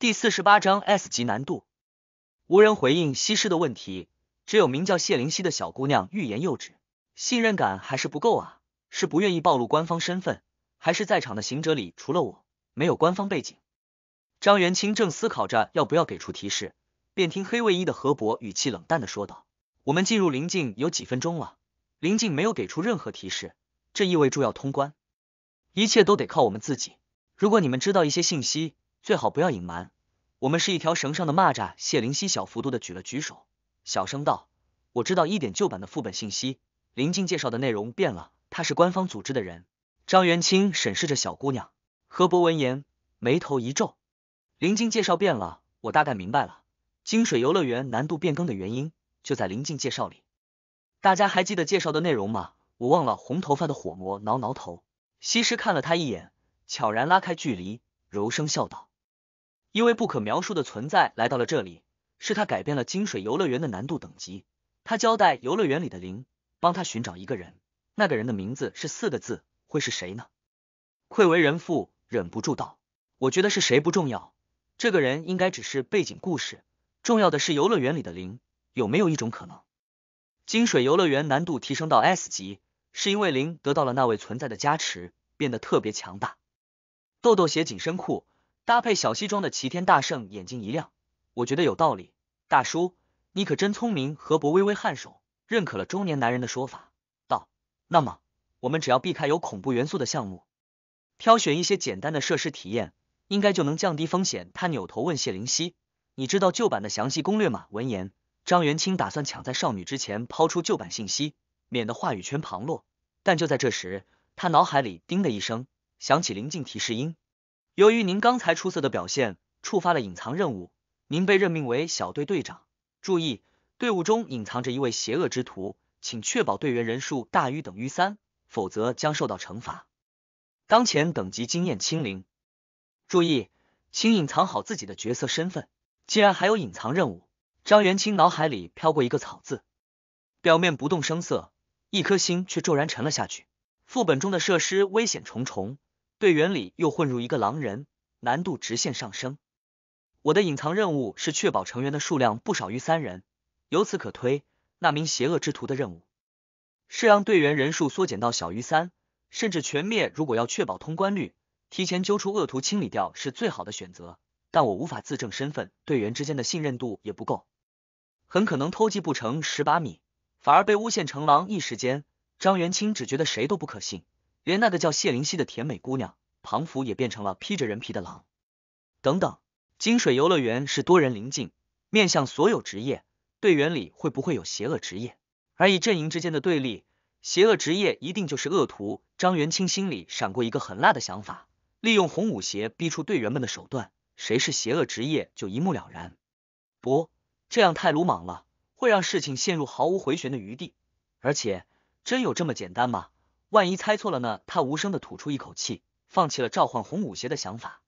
第四十八章 S 级难度，无人回应西施的问题，只有名叫谢灵溪的小姑娘欲言又止，信任感还是不够啊！是不愿意暴露官方身份，还是在场的行者里除了我没有官方背景？张元清正思考着要不要给出提示，便听黑卫衣的何伯语气冷淡的说道：“我们进入灵境有几分钟了，灵境没有给出任何提示，这意味着要通关，一切都得靠我们自己。如果你们知道一些信息。”最好不要隐瞒，我们是一条绳上的蚂蚱。谢灵犀小幅度的举了举手，小声道：“我知道一点旧版的副本信息，林静介绍的内容变了，他是官方组织的人。”张元清审视着小姑娘，何伯闻言眉头一皱：“林静介绍变了，我大概明白了，金水游乐园难度变更的原因就在林静介绍里。大家还记得介绍的内容吗？我忘了。”红头发的火魔挠挠头，西施看了他一眼，悄然拉开距离，柔声笑道。因为不可描述的存在来到了这里，是他改变了金水游乐园的难度等级。他交代游乐园里的灵帮他寻找一个人，那个人的名字是四个字，会是谁呢？愧为人父，忍不住道：“我觉得是谁不重要，这个人应该只是背景故事。重要的是游乐园里的灵有没有一种可能，金水游乐园难度提升到 S 级，是因为灵得到了那位存在的加持，变得特别强大。”豆豆鞋紧身裤。搭配小西装的齐天大圣眼睛一亮，我觉得有道理。大叔，你可真聪明。河伯微微颔首，认可了中年男人的说法，道：“那么，我们只要避开有恐怖元素的项目，挑选一些简单的设施体验，应该就能降低风险。”他扭头问谢灵溪：“你知道旧版的详细攻略吗？”闻言，张元清打算抢在少女之前抛出旧版信息，免得话语权旁落。但就在这时，他脑海里叮的一声响起临近提示音。由于您刚才出色的表现，触发了隐藏任务，您被任命为小队队长。注意，队伍中隐藏着一位邪恶之徒，请确保队员人数大于等于三，否则将受到惩罚。当前等级经验清零。注意，请隐藏好自己的角色身份。既然还有隐藏任务，张元清脑海里飘过一个“草”字，表面不动声色，一颗心却骤然沉了下去。副本中的设施危险重重。队员里又混入一个狼人，难度直线上升。我的隐藏任务是确保成员的数量不少于三人。由此可推，那名邪恶之徒的任务是让队员人数缩减到小于三，甚至全灭。如果要确保通关率，提前揪出恶徒，清理掉是最好的选择。但我无法自证身份，队员之间的信任度也不够，很可能偷鸡不成蚀把米，反而被诬陷成狼。一时间，张元清只觉得谁都不可信。连那个叫谢灵溪的甜美姑娘庞福也变成了披着人皮的狼。等等，金水游乐园是多人临近，面向所有职业，队员里会不会有邪恶职业？而以阵营之间的对立，邪恶职业一定就是恶徒。张元清心里闪过一个狠辣的想法，利用红舞鞋逼出队员们的手段，谁是邪恶职业就一目了然。不，这样太鲁莽了，会让事情陷入毫无回旋的余地。而且，真有这么简单吗？万一猜错了呢？他无声的吐出一口气，放弃了召唤红舞鞋的想法。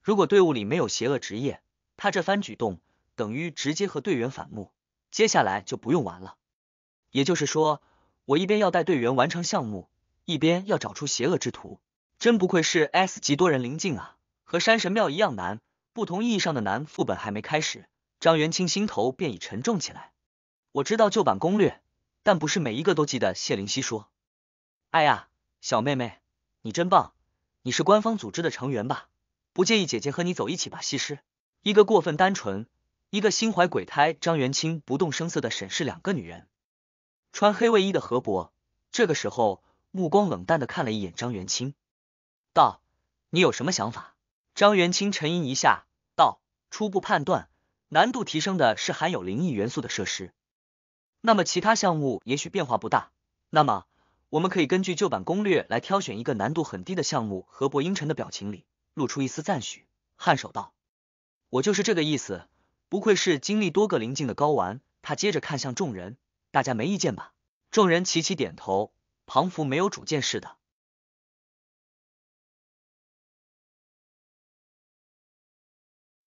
如果队伍里没有邪恶职业，他这番举动等于直接和队员反目，接下来就不用玩了。也就是说，我一边要带队员完成项目，一边要找出邪恶之徒。真不愧是 S 级多人灵境啊，和山神庙一样难，不同意义上的难。副本还没开始，张元清心头便已沉重起来。我知道旧版攻略，但不是每一个都记得。谢灵溪说。哎呀，小妹妹，你真棒！你是官方组织的成员吧？不介意姐姐和你走一起吧？西施，一个过分单纯，一个心怀鬼胎。张元清不动声色的审视两个女人，穿黑卫衣的何伯这个时候目光冷淡的看了一眼张元清，道：“你有什么想法？”张元清沉吟一下，道：“初步判断，难度提升的是含有灵异元素的设施，那么其他项目也许变化不大。那么。”我们可以根据旧版攻略来挑选一个难度很低的项目。河伯阴沉的表情里露出一丝赞许，颔首道：“我就是这个意思。不愧是经历多个临近的高玩。”他接着看向众人：“大家没意见吧？”众人齐齐点头。庞福没有主见似的，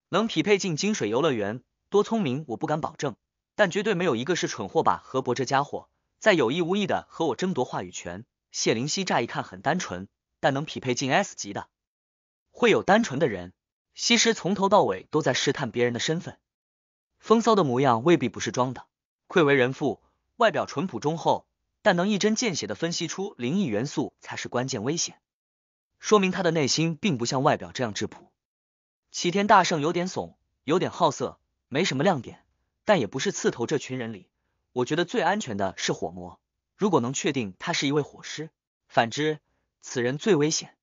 能匹配进金水游乐园，多聪明！我不敢保证，但绝对没有一个是蠢货吧？河伯这家伙。在有意无意的和我争夺话语权。谢灵溪乍一看很单纯，但能匹配进 S 级的，会有单纯的人。西施从头到尾都在试探别人的身份，风骚的模样未必不是装的。愧为人父，外表淳朴忠厚，但能一针见血的分析出灵异元素才是关键危险，说明他的内心并不像外表这样质朴。齐天大圣有点怂，有点好色，没什么亮点，但也不是刺头这群人里。我觉得最安全的是火魔，如果能确定他是一位火师，反之此人最危险。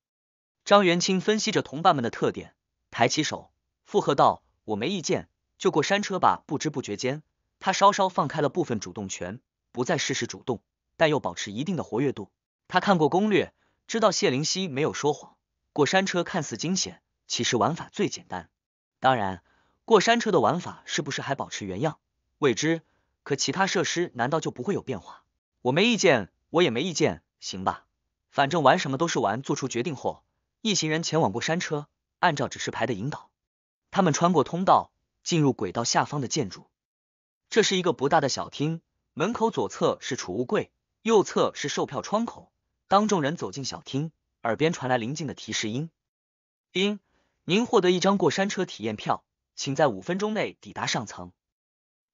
张元清分析着同伴们的特点，抬起手附和道：“我没意见，就过山车吧。”不知不觉间，他稍稍放开了部分主动权，不再事事主动，但又保持一定的活跃度。他看过攻略，知道谢灵溪没有说谎。过山车看似惊险，其实玩法最简单。当然，过山车的玩法是不是还保持原样，未知。可其他设施难道就不会有变化？我没意见，我也没意见，行吧。反正玩什么都是玩。做出决定后，一行人前往过山车，按照指示牌的引导，他们穿过通道，进入轨道下方的建筑。这是一个不大的小厅，门口左侧是储物柜，右侧是售票窗口。当众人走进小厅，耳边传来临近的提示音。丁，您获得一张过山车体验票，请在五分钟内抵达上层。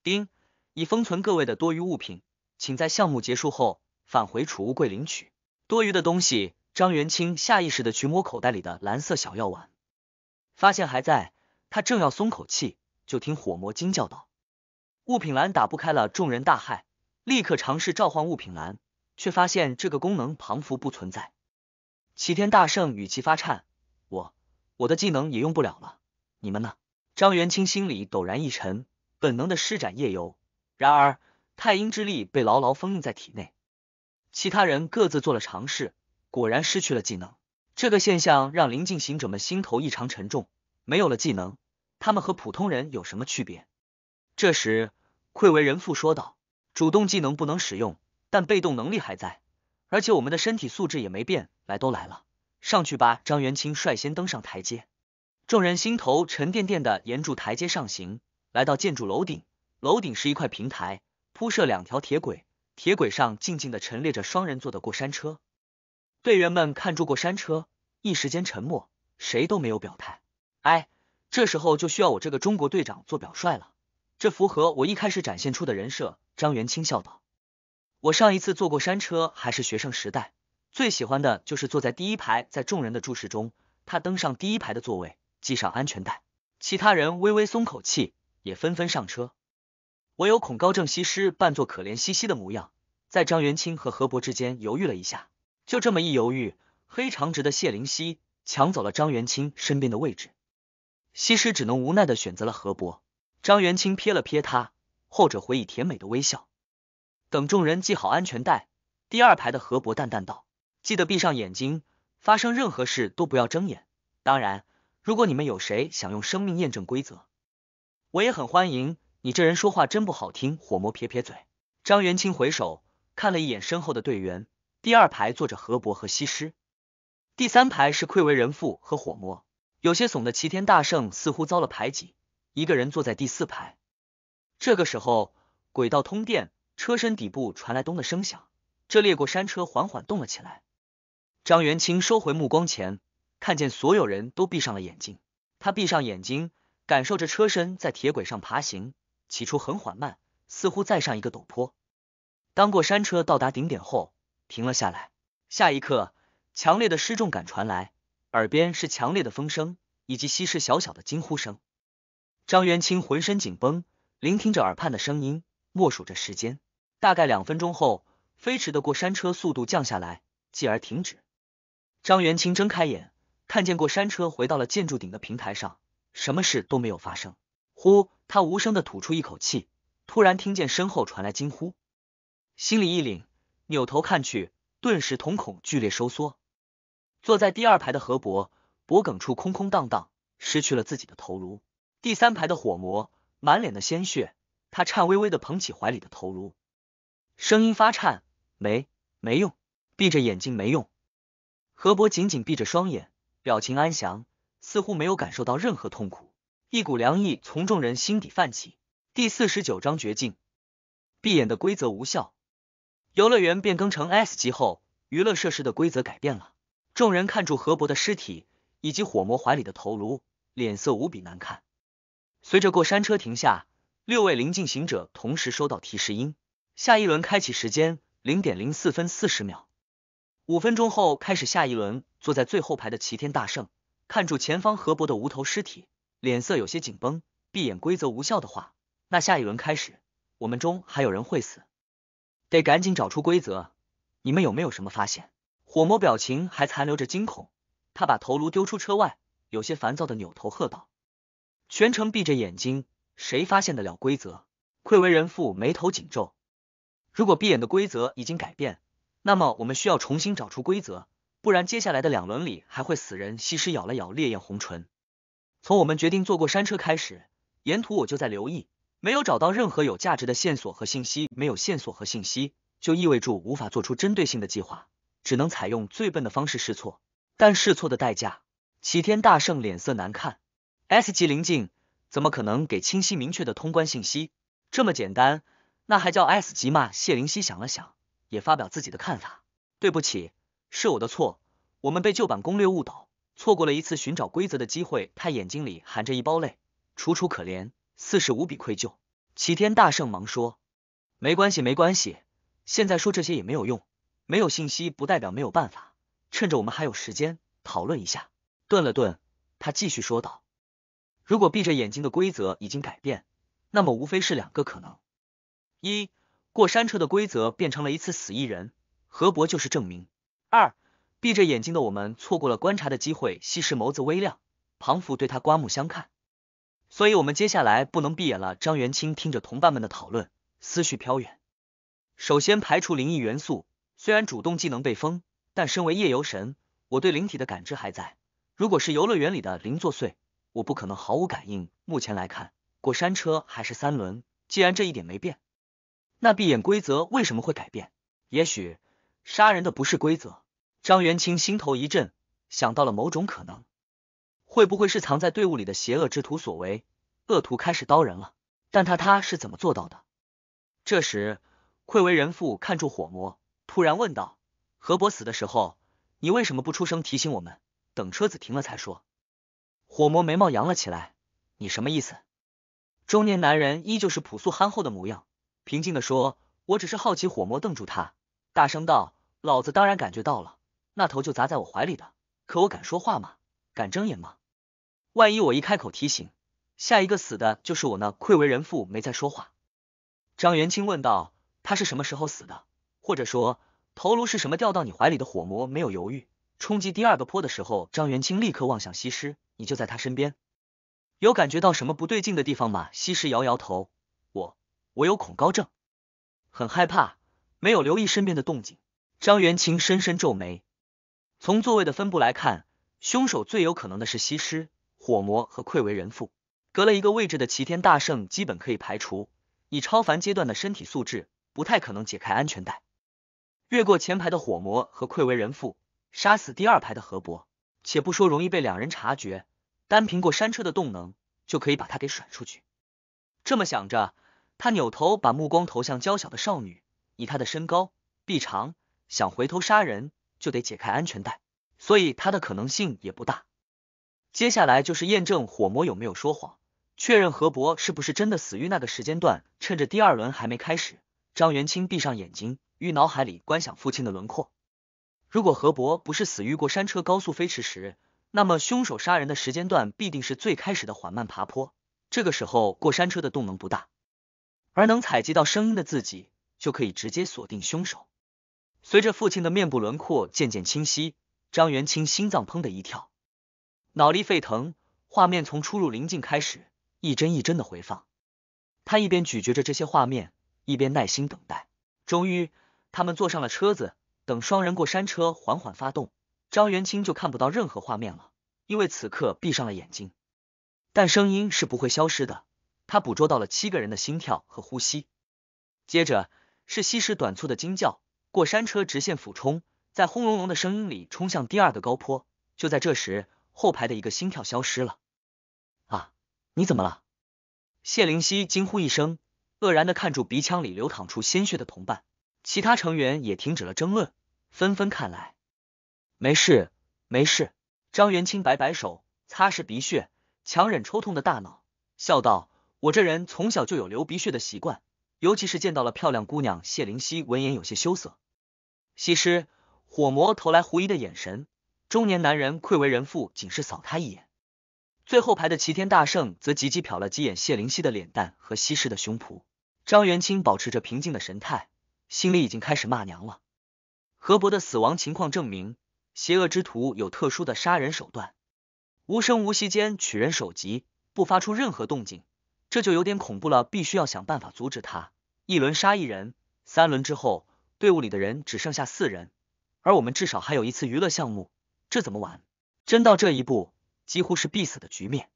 丁。已封存各位的多余物品，请在项目结束后返回储物柜领取多余的东西。张元清下意识的去摸口袋里的蓝色小药丸，发现还在，他正要松口气，就听火魔惊叫道：“物品栏打不开了！”众人大骇，立刻尝试召唤物品栏，却发现这个功能旁佛不存在。齐天大圣语气发颤：“我，我的技能也用不了了，你们呢？”张元清心里陡然一沉，本能的施展夜游。然而，太阴之力被牢牢封印在体内。其他人各自做了尝试，果然失去了技能。这个现象让灵境行者们心头异常沉重。没有了技能，他们和普通人有什么区别？这时，愧为人父说道：“主动技能不能使用，但被动能力还在，而且我们的身体素质也没变。来都来了，上去吧。”张元清率先登上台阶，众人心头沉甸甸的，沿住台阶上行，来到建筑楼顶。楼顶是一块平台，铺设两条铁轨，铁轨上静静的陈列着双人座的过山车。队员们看住过山车，一时间沉默，谁都没有表态。哎，这时候就需要我这个中国队长做表率了，这符合我一开始展现出的人设。张元清笑道：“我上一次坐过山车还是学生时代，最喜欢的就是坐在第一排，在众人的注视中，他登上第一排的座位，系上安全带。其他人微微松口气，也纷纷上车。”我有恐高症，西施扮作可怜兮兮的模样，在张元清和何伯之间犹豫了一下，就这么一犹豫，黑长直的谢灵溪抢走了张元清身边的位置，西施只能无奈的选择了何伯。张元清瞥了瞥他，后者回以甜美的微笑。等众人系好安全带，第二排的何伯淡淡道：“记得闭上眼睛，发生任何事都不要睁眼。当然，如果你们有谁想用生命验证规则，我也很欢迎。”你这人说话真不好听！火魔撇撇嘴。张元清回首看了一眼身后的队员，第二排坐着何伯和西施，第三排是愧为人父和火魔。有些怂的齐天大圣似乎遭了排挤，一个人坐在第四排。这个时候，轨道通电，车身底部传来咚的声响，这列过山车缓缓动了起来。张元清收回目光前，看见所有人都闭上了眼睛。他闭上眼睛，感受着车身在铁轨上爬行。起初很缓慢，似乎在上一个陡坡。当过山车到达顶点后，停了下来。下一刻，强烈的失重感传来，耳边是强烈的风声以及稀释小小的惊呼声。张元清浑身紧绷，聆听着耳畔的声音，默数着时间。大概两分钟后，飞驰的过山车速度降下来，继而停止。张元清睁开眼，看见过山车回到了建筑顶的平台上，什么事都没有发生。呼，他无声的吐出一口气，突然听见身后传来惊呼，心里一凛，扭头看去，顿时瞳孔剧烈收缩。坐在第二排的何伯，脖颈处空空荡荡，失去了自己的头颅。第三排的火魔，满脸的鲜血，他颤巍巍的捧起怀里的头颅，声音发颤：“没，没用，闭着眼睛没用。”何伯紧紧闭着双眼，表情安详，似乎没有感受到任何痛苦。一股凉意从众人心底泛起。第四十九章绝境。闭眼的规则无效。游乐园变更成 S 级后，娱乐设施的规则改变了。众人看住河伯的尸体以及火魔怀里的头颅，脸色无比难看。随着过山车停下，六位灵境行者同时收到提示音：下一轮开启时间零点零四分四十秒。五分钟后开始下一轮。坐在最后排的齐天大圣看住前方河伯的无头尸体。脸色有些紧绷，闭眼规则无效的话，那下一轮开始，我们中还有人会死，得赶紧找出规则。你们有没有什么发现？火魔表情还残留着惊恐，他把头颅丢出车外，有些烦躁的扭头喝道：“全程闭着眼睛，谁发现得了规则？”愧为人父，眉头紧皱。如果闭眼的规则已经改变，那么我们需要重新找出规则，不然接下来的两轮里还会死人。西施咬了咬烈焰红唇。从我们决定坐过山车开始，沿途我就在留意，没有找到任何有价值的线索和信息。没有线索和信息，就意味着无法做出针对性的计划，只能采用最笨的方式试错。但试错的代价，齐天大圣脸色难看。S 级灵境怎么可能给清晰明确的通关信息？这么简单，那还叫 S 级吗？谢灵犀想了想，也发表自己的看法。对不起，是我的错，我们被旧版攻略误导。错过了一次寻找规则的机会，他眼睛里含着一包泪，楚楚可怜，似是无比愧疚。齐天大圣忙说：“没关系，没关系，现在说这些也没有用。没有信息不代表没有办法，趁着我们还有时间，讨论一下。”顿了顿，他继续说道：“如果闭着眼睛的规则已经改变，那么无非是两个可能：一，过山车的规则变成了一次死一人，河伯就是证明；二。”闭着眼睛的我们错过了观察的机会。西施眸子微亮，庞佛对他刮目相看。所以，我们接下来不能闭眼了。张元清听着同伴们的讨论，思绪飘远。首先排除灵异元素，虽然主动技能被封，但身为夜游神，我对灵体的感知还在。如果是游乐园里的灵作祟，我不可能毫无感应。目前来看，过山车还是三轮。既然这一点没变，那闭眼规则为什么会改变？也许杀人的不是规则。张元清心头一震，想到了某种可能，会不会是藏在队伍里的邪恶之徒所为？恶徒开始刀人了，但他他是怎么做到的？这时，愧为人父看出火魔，突然问道：“何伯死的时候，你为什么不出声提醒我们？等车子停了才说？”火魔眉毛扬了起来：“你什么意思？”中年男人依旧是朴素憨厚的模样，平静的说：“我只是好奇。”火魔瞪住他，大声道：“老子当然感觉到了。”那头就砸在我怀里的，可我敢说话吗？敢睁眼吗？万一我一开口提醒，下一个死的就是我那愧为人父没再说话。张元清问道：“他是什么时候死的？或者说，头颅是什么掉到你怀里的？”火魔没有犹豫，冲击第二个坡的时候，张元清立刻望向西施：“你就在他身边，有感觉到什么不对劲的地方吗？”西施摇摇头：“我，我有恐高症，很害怕。”没有留意身边的动静，张元清深深皱眉。从座位的分布来看，凶手最有可能的是西施、火魔和愧为人父。隔了一个位置的齐天大圣基本可以排除，以超凡阶段的身体素质，不太可能解开安全带。越过前排的火魔和愧为人父，杀死第二排的河伯。且不说容易被两人察觉，单凭过山车的动能，就可以把他给甩出去。这么想着，他扭头把目光投向娇小的少女，以她的身高、臂长，想回头杀人。就得解开安全带，所以他的可能性也不大。接下来就是验证火魔有没有说谎，确认何伯是不是真的死于那个时间段。趁着第二轮还没开始，张元清闭上眼睛，于脑海里观想父亲的轮廓。如果何伯不是死于过山车高速飞驰时，那么凶手杀人的时间段必定是最开始的缓慢爬坡。这个时候过山车的动能不大，而能采集到声音的自己就可以直接锁定凶手。随着父亲的面部轮廓渐渐清晰，张元清心脏砰的一跳，脑力沸腾。画面从出入临境开始，一帧一帧的回放。他一边咀嚼着这些画面，一边耐心等待。终于，他们坐上了车子，等双人过山车缓缓发动，张元清就看不到任何画面了，因为此刻闭上了眼睛。但声音是不会消失的，他捕捉到了七个人的心跳和呼吸，接着是吸食短促的惊叫。过山车直线俯冲，在轰隆隆的声音里冲向第二个高坡。就在这时，后排的一个心跳消失了。啊，你怎么了？谢灵溪惊呼一声，愕然的看住鼻腔里流淌出鲜血的同伴。其他成员也停止了争论，纷纷看来。没事，没事。张元清摆摆手，擦拭鼻血，强忍抽痛的大脑，笑道：“我这人从小就有流鼻血的习惯。”尤其是见到了漂亮姑娘谢灵溪，闻言有些羞涩。西施、火魔投来狐疑的眼神，中年男人愧为人父，仅是扫他一眼。最后排的齐天大圣则急急瞟了几眼谢灵溪的脸蛋和西施的胸脯。张元清保持着平静的神态，心里已经开始骂娘了。何伯的死亡情况证明，邪恶之徒有特殊的杀人手段，无声无息间取人首级，不发出任何动静。这就有点恐怖了，必须要想办法阻止他。一轮杀一人，三轮之后，队伍里的人只剩下四人，而我们至少还有一次娱乐项目，这怎么玩？真到这一步，几乎是必死的局面。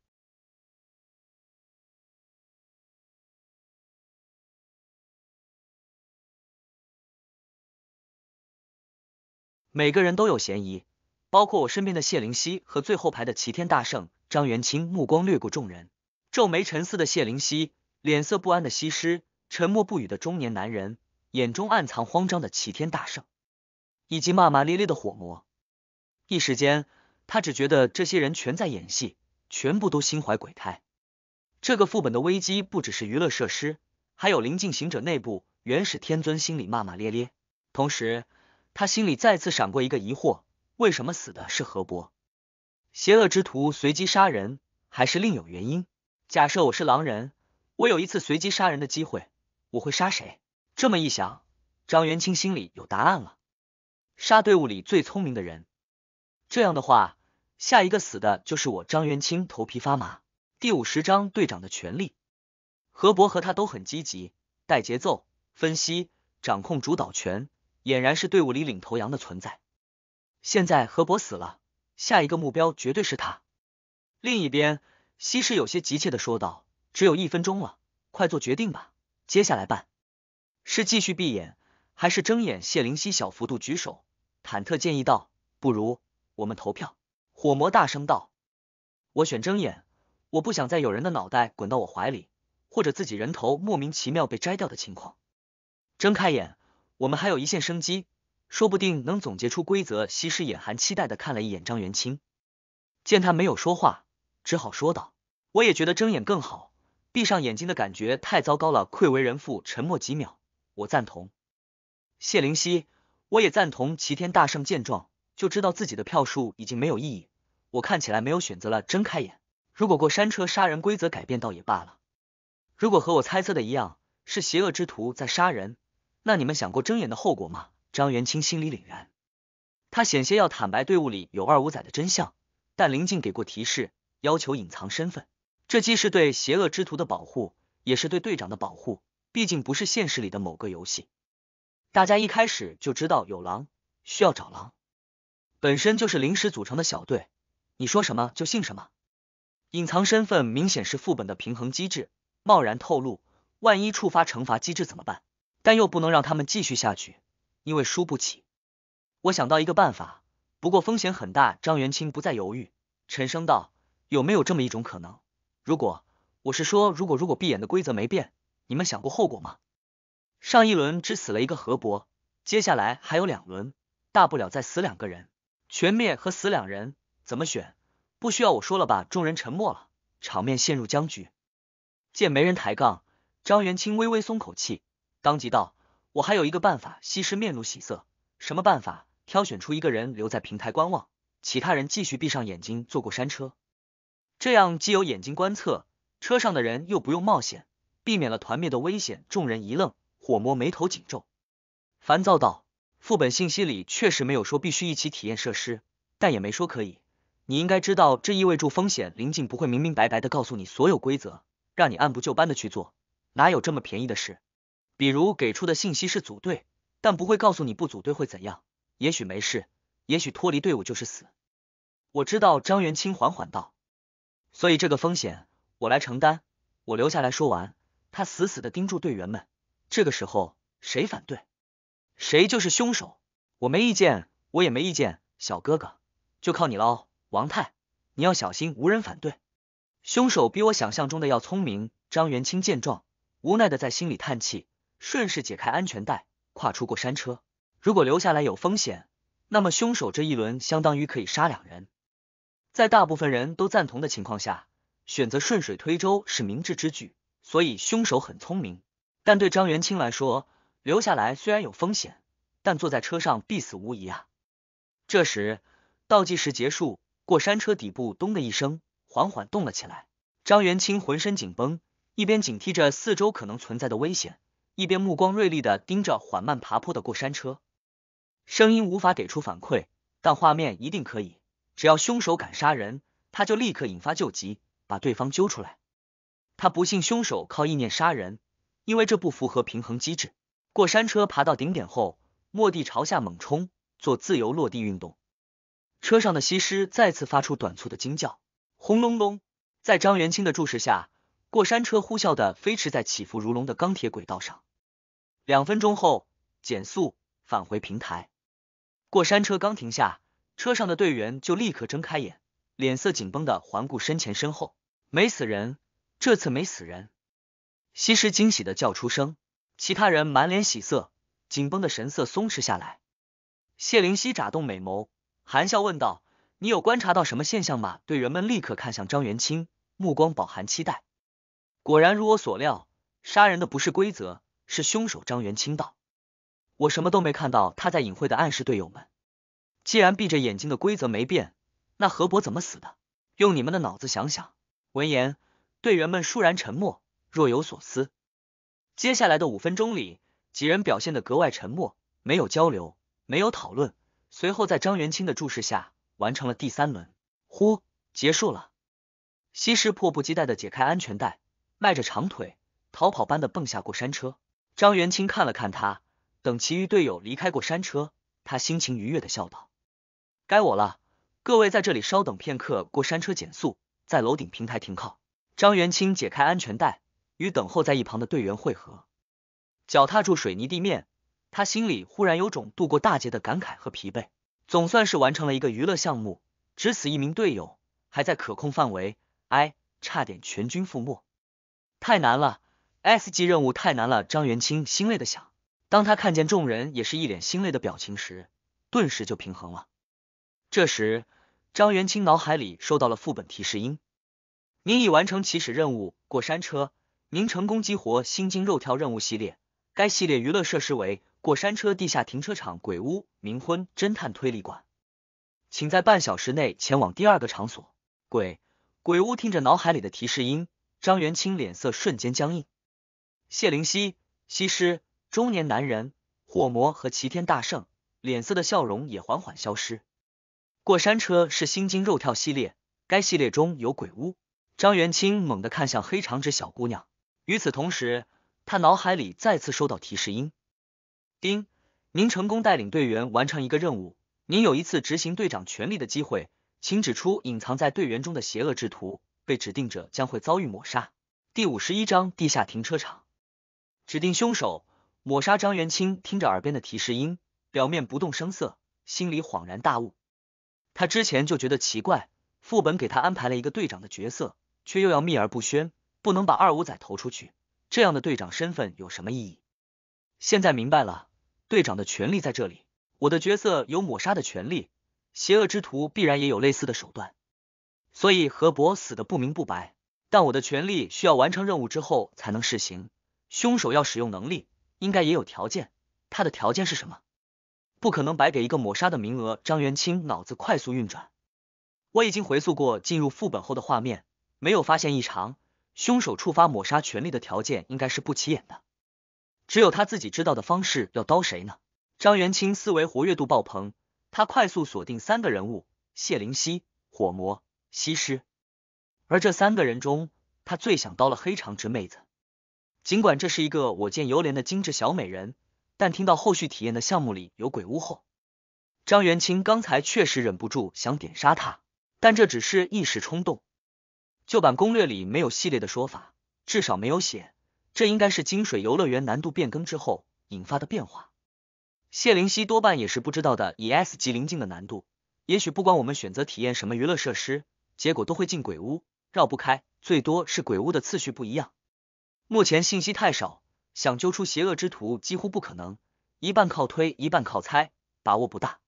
每个人都有嫌疑，包括我身边的谢灵溪和最后排的齐天大圣张元清，目光掠过众人。皱眉沉思的谢灵溪，脸色不安的西施，沉默不语的中年男人，眼中暗藏慌张的齐天大圣，以及骂骂咧咧的火魔。一时间，他只觉得这些人全在演戏，全部都心怀鬼胎。这个副本的危机不只是娱乐设施，还有灵境行者内部。原始天尊心里骂骂咧咧，同时他心里再次闪过一个疑惑：为什么死的是河伯？邪恶之徒随机杀人，还是另有原因？假设我是狼人，我有一次随机杀人的机会，我会杀谁？这么一想，张元清心里有答案了，杀队伍里最聪明的人。这样的话，下一个死的就是我张元清，头皮发麻。第五十章队长的权利。何伯和他都很积极，带节奏、分析、掌控主导权，俨然是队伍里领头羊的存在。现在何伯死了，下一个目标绝对是他。另一边。西施有些急切的说道：“只有一分钟了，快做决定吧！接下来办是继续闭眼，还是睁眼？”谢灵犀小幅度举手，忐忑建议道：“不如我们投票。”火魔大声道：“我选睁眼，我不想再有人的脑袋滚到我怀里，或者自己人头莫名其妙被摘掉的情况。睁开眼，我们还有一线生机，说不定能总结出规则。”西施眼含期待的看了一眼张元清，见他没有说话，只好说道。我也觉得睁眼更好，闭上眼睛的感觉太糟糕了，愧为人父。沉默几秒，我赞同。谢灵溪，我也赞同。齐天大圣见状就知道自己的票数已经没有意义，我看起来没有选择了，睁开眼。如果过山车杀人规则改变倒也罢了，如果和我猜测的一样是邪恶之徒在杀人，那你们想过睁眼的后果吗？张元清心里凛然，他险些要坦白队伍里有二五仔的真相，但林静给过提示，要求隐藏身份。这既是对邪恶之徒的保护，也是对队长的保护。毕竟不是现实里的某个游戏，大家一开始就知道有狼，需要找狼，本身就是临时组成的小队，你说什么就信什么。隐藏身份明显是副本的平衡机制，贸然透露，万一触发惩罚机制怎么办？但又不能让他们继续下去，因为输不起。我想到一个办法，不过风险很大。张元清不再犹豫，沉声道：“有没有这么一种可能？”如果我是说，如果如果闭眼的规则没变，你们想过后果吗？上一轮只死了一个河伯，接下来还有两轮，大不了再死两个人，全灭和死两人怎么选？不需要我说了吧？众人沉默了，场面陷入僵局。见没人抬杠，张元清微微松口气，当即道：“我还有一个办法。”西施面露喜色，什么办法？挑选出一个人留在平台观望，其他人继续闭上眼睛坐过山车。这样既有眼睛观测车上的人，又不用冒险，避免了团灭的危险。众人一愣，火魔眉头紧皱，烦躁道：“副本信息里确实没有说必须一起体验设施，但也没说可以。你应该知道，这意味着风险临近不会明明白白的告诉你所有规则，让你按部就班的去做，哪有这么便宜的事？比如给出的信息是组队，但不会告诉你不组队会怎样。也许没事，也许脱离队伍就是死。”我知道，张元清缓缓道。所以这个风险我来承担，我留下来说完。他死死的盯住队员们，这个时候谁反对，谁就是凶手。我没意见，我也没意见，小哥哥就靠你了。王太，你要小心。无人反对，凶手比我想象中的要聪明。张元清见状，无奈的在心里叹气，顺势解开安全带，跨出过山车。如果留下来有风险，那么凶手这一轮相当于可以杀两人。在大部分人都赞同的情况下，选择顺水推舟是明智之举。所以凶手很聪明，但对张元清来说，留下来虽然有风险，但坐在车上必死无疑啊。这时，倒计时结束，过山车底部咚的一声，缓缓动了起来。张元清浑身紧绷，一边警惕着四周可能存在的危险，一边目光锐利的盯着缓慢爬坡的过山车。声音无法给出反馈，但画面一定可以。只要凶手敢杀人，他就立刻引发救急，把对方揪出来。他不信凶手靠意念杀人，因为这不符合平衡机制。过山车爬到顶点后，蓦地朝下猛冲，做自由落地运动。车上的西施再次发出短促的惊叫。轰隆隆，在张元清的注视下，过山车呼啸的飞驰在起伏如龙的钢铁轨道上。两分钟后，减速返回平台。过山车刚停下。车上的队员就立刻睁开眼，脸色紧绷的环顾身前身后，没死人，这次没死人。西施惊喜的叫出声，其他人满脸喜色，紧绷的神色松弛下来。谢灵溪眨动美眸，含笑问道：“你有观察到什么现象吗？”队员们立刻看向张元清，目光饱含期待。果然如我所料，杀人的不是规则，是凶手。张元清道：“我什么都没看到，他在隐晦的暗示队友们。”既然闭着眼睛的规则没变，那何伯怎么死的？用你们的脑子想想。闻言，队员们倏然沉默，若有所思。接下来的五分钟里，几人表现的格外沉默，没有交流，没有讨论。随后，在张元清的注视下，完成了第三轮。呼，结束了。西施迫不及待的解开安全带，迈着长腿，逃跑般的蹦下过山车。张元清看了看他，等其余队友离开过山车，他心情愉悦的笑道。该我了，各位在这里稍等片刻，过山车减速，在楼顶平台停靠。张元清解开安全带，与等候在一旁的队员汇合，脚踏住水泥地面，他心里忽然有种度过大劫的感慨和疲惫，总算是完成了一个娱乐项目，只死一名队友，还在可控范围，哎，差点全军覆没，太难了，S 级任务太难了，张元清心累的想。当他看见众人也是一脸心累的表情时，顿时就平衡了。这时，张元清脑海里收到了副本提示音：“您已完成起始任务过山车，您成功激活心惊肉跳任务系列。该系列娱乐设施为过山车、地下停车场、鬼屋、冥婚、侦探推理馆，请在半小时内前往第二个场所鬼鬼屋。”听着脑海里的提示音，张元清脸色瞬间僵硬。谢灵溪、西施、中年男人、火魔和齐天大圣脸色的笑容也缓缓消失。过山车是心惊肉跳系列，该系列中有鬼屋。张元清猛地看向黑长直小姑娘，与此同时，他脑海里再次收到提示音：丁，您成功带领队员完成一个任务，您有一次执行队长权力的机会，请指出隐藏在队员中的邪恶之徒，被指定者将会遭遇抹杀。第五十一章地下停车场，指定凶手抹杀张元清。听着耳边的提示音，表面不动声色，心里恍然大悟。他之前就觉得奇怪，副本给他安排了一个队长的角色，却又要秘而不宣，不能把二五仔投出去，这样的队长身份有什么意义？现在明白了，队长的权利在这里，我的角色有抹杀的权利，邪恶之徒必然也有类似的手段，所以何伯死的不明不白。但我的权利需要完成任务之后才能试行，凶手要使用能力，应该也有条件，他的条件是什么？不可能白给一个抹杀的名额。张元清脑子快速运转，我已经回溯过进入副本后的画面，没有发现异常。凶手触发抹杀权利的条件应该是不起眼的，只有他自己知道的方式要刀谁呢？张元清思维活跃度爆棚，他快速锁定三个人物：谢灵溪、火魔、西施。而这三个人中，他最想刀了黑长直妹子。尽管这是一个我见犹怜的精致小美人。但听到后续体验的项目里有鬼屋后，张元清刚才确实忍不住想点杀他，但这只是一时冲动。旧版攻略里没有系列的说法，至少没有写，这应该是金水游乐园难度变更之后引发的变化。谢灵溪多半也是不知道的。以 S 级临近的难度，也许不管我们选择体验什么娱乐设施，结果都会进鬼屋，绕不开，最多是鬼屋的次序不一样。目前信息太少。想揪出邪恶之徒几乎不可能，一半靠推，一半靠猜，把握不大。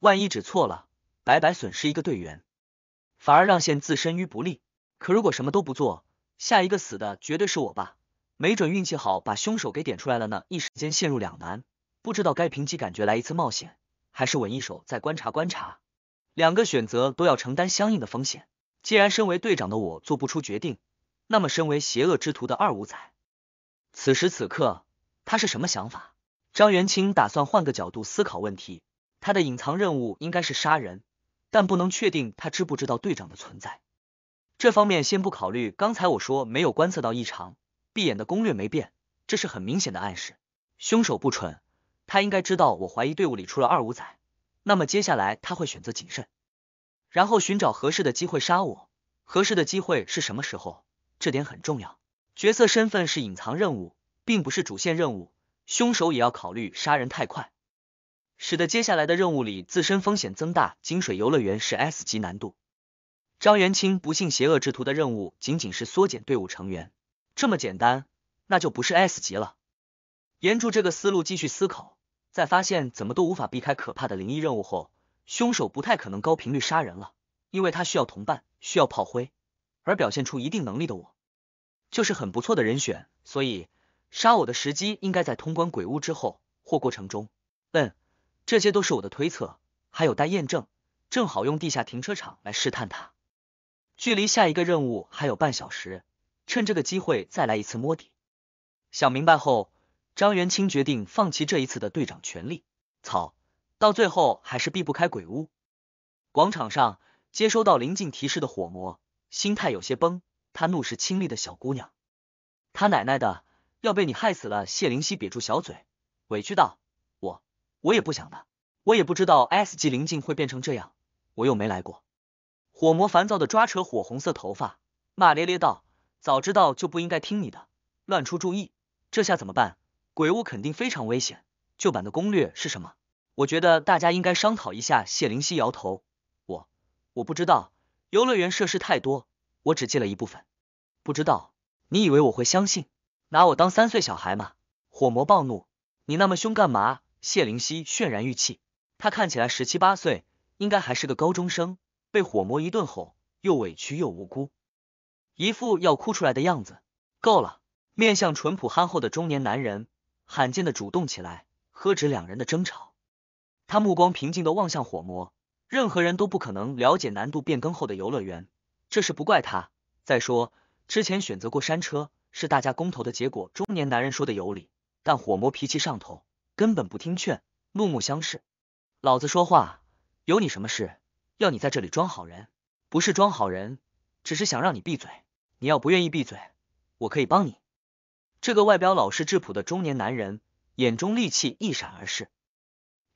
万一指错了，白白损失一个队员，反而让线自身于不利。可如果什么都不做，下一个死的绝对是我吧？没准运气好，把凶手给点出来了呢？一时间陷入两难，不知道该凭直感觉来一次冒险，还是稳一手再观察观察。两个选择都要承担相应的风险。既然身为队长的我做不出决定，那么身为邪恶之徒的二五仔。此时此刻，他是什么想法？张元清打算换个角度思考问题。他的隐藏任务应该是杀人，但不能确定他知不知道队长的存在。这方面先不考虑。刚才我说没有观测到异常，闭眼的攻略没变，这是很明显的暗示。凶手不蠢，他应该知道我怀疑队伍里出了二五仔。那么接下来他会选择谨慎，然后寻找合适的机会杀我。合适的机会是什么时候？这点很重要。角色身份是隐藏任务，并不是主线任务。凶手也要考虑杀人太快，使得接下来的任务里自身风险增大。金水游乐园是 S 级难度。张元清不幸邪恶之徒的任务仅仅是缩减队伍成员，这么简单，那就不是 S 级了。沿着这个思路继续思考，在发现怎么都无法避开可怕的灵异任务后，凶手不太可能高频率杀人了，因为他需要同伴，需要炮灰，而表现出一定能力的我。就是很不错的人选，所以杀我的时机应该在通关鬼屋之后或过程中。嗯，这些都是我的推测，还有待验证。正好用地下停车场来试探他。距离下一个任务还有半小时，趁这个机会再来一次摸底。想明白后，张元清决定放弃这一次的队长权利。草，到最后还是避不开鬼屋。广场上接收到临近提示的火魔，心态有些崩。她怒视清丽的小姑娘，她奶奶的，要被你害死了！谢灵溪瘪住小嘴，委屈道：“我，我也不想的，我也不知道 S 级灵境会变成这样，我又没来过。”火魔烦躁的抓扯火红色头发，骂咧咧道：“早知道就不应该听你的，乱出主意，这下怎么办？鬼屋肯定非常危险。旧版的攻略是什么？我觉得大家应该商讨一下。”谢灵溪摇头：“我，我不知道，游乐园设施太多。”我只借了一部分，不知道你以为我会相信？拿我当三岁小孩吗？火魔暴怒，你那么凶干嘛？谢灵溪泫然欲泣，他看起来十七八岁，应该还是个高中生，被火魔一顿吼，又委屈又无辜，一副要哭出来的样子。够了，面相淳朴憨厚的中年男人，罕见的主动起来，呵止两人的争吵。他目光平静的望向火魔，任何人都不可能了解难度变更后的游乐园。这事不怪他。再说之前选择过山车是大家公投的结果。中年男人说的有理，但火魔脾气上头，根本不听劝，怒目相视。老子说话有你什么事？要你在这里装好人，不是装好人，只是想让你闭嘴。你要不愿意闭嘴，我可以帮你。这个外表老实质朴的中年男人眼中戾气一闪而逝。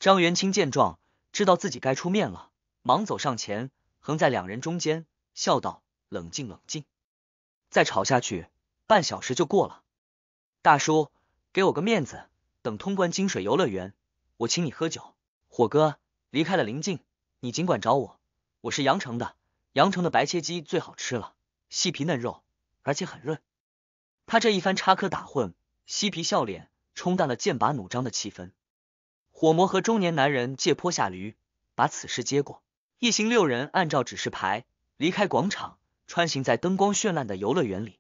张元清见状，知道自己该出面了，忙走上前，横在两人中间。笑道：“冷静冷静，再吵下去，半小时就过了。大叔，给我个面子，等通关金水游乐园，我请你喝酒。火哥离开了临近，你尽管找我，我是阳城的，阳城的白切鸡最好吃了，细皮嫩肉，而且很润。”他这一番插科打诨，嬉皮笑脸，冲淡了剑拔弩张的气氛。火魔和中年男人借坡下驴，把此事接过。一行六人按照指示牌。离开广场，穿行在灯光绚烂的游乐园里。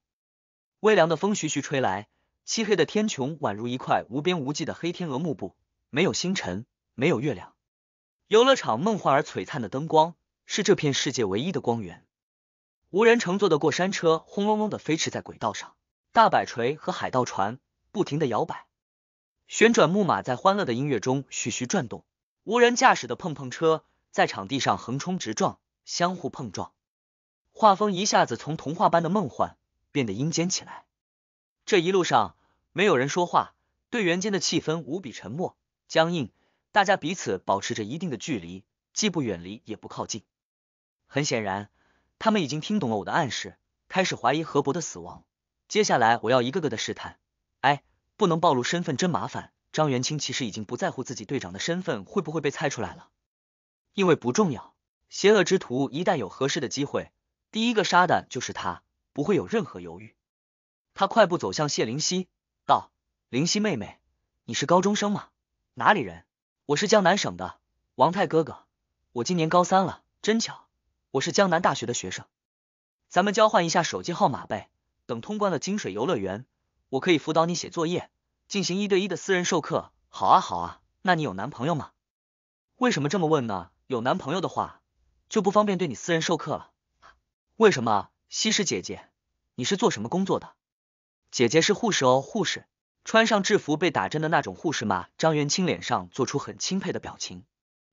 微凉的风徐徐吹来，漆黑的天穹宛如一块无边无际的黑天鹅幕布，没有星辰，没有月亮。游乐场梦幻而璀璨的灯光是这片世界唯一的光源。无人乘坐的过山车轰隆隆的飞驰在轨道上，大摆锤和海盗船不停的摇摆，旋转木马在欢乐的音乐中徐徐转动，无人驾驶的碰碰车在场地上横冲直撞，相互碰撞。画风一下子从童话般的梦幻变得阴间起来。这一路上没有人说话，队员间的气氛无比沉默、僵硬，大家彼此保持着一定的距离，既不远离也不靠近。很显然，他们已经听懂了我的暗示，开始怀疑何伯的死亡。接下来我要一个个的试探。哎，不能暴露身份，真麻烦。张元清其实已经不在乎自己队长的身份会不会被猜出来了，因为不重要。邪恶之徒一旦有合适的机会。第一个杀的就是他，不会有任何犹豫。他快步走向谢灵犀，道：“灵犀妹妹，你是高中生吗？哪里人？我是江南省的王太哥哥，我今年高三了，真巧，我是江南大学的学生。咱们交换一下手机号码呗。等通关了金水游乐园，我可以辅导你写作业，进行一对一的私人授课。好啊，好啊。那你有男朋友吗？为什么这么问呢？有男朋友的话，就不方便对你私人授课了。”为什么西施姐姐？你是做什么工作的？姐姐是护士哦，护士，穿上制服被打针的那种护士吗？张元清脸上做出很钦佩的表情。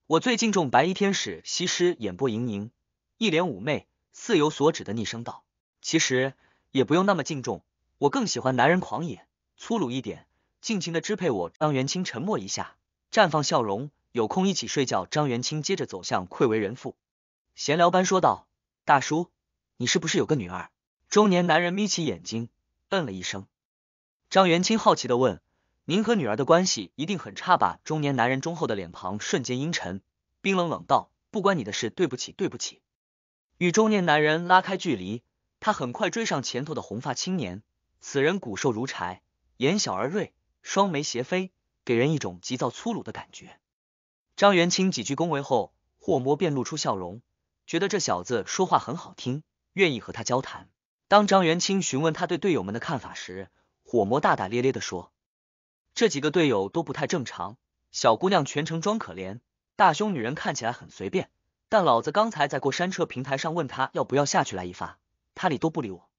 我最敬重白衣天使。西施眼波盈盈，一脸妩媚，似有所指的逆声道：“其实也不用那么敬重，我更喜欢男人狂野粗鲁一点，尽情的支配我。”张元清沉默一下，绽放笑容，有空一起睡觉。张元清接着走向愧为人父，闲聊般说道：“大叔。”你是不是有个女儿？中年男人眯起眼睛，嗯了一声。张元清好奇的问：“您和女儿的关系一定很差吧？”中年男人忠厚的脸庞瞬间阴沉，冰冷冷道：“不关你的事，对不起，对不起。”与中年男人拉开距离，他很快追上前头的红发青年。此人骨瘦如柴，眼小而锐，双眉斜飞，给人一种急躁粗鲁的感觉。张元清几句恭维后，霍摩便露出笑容，觉得这小子说话很好听。愿意和他交谈。当张元清询问他对队友们的看法时，火魔大大咧咧的说：“这几个队友都不太正常，小姑娘全程装可怜，大胸女人看起来很随便，但老子刚才在过山车平台上问他要不要下去来一发，他理都不理我。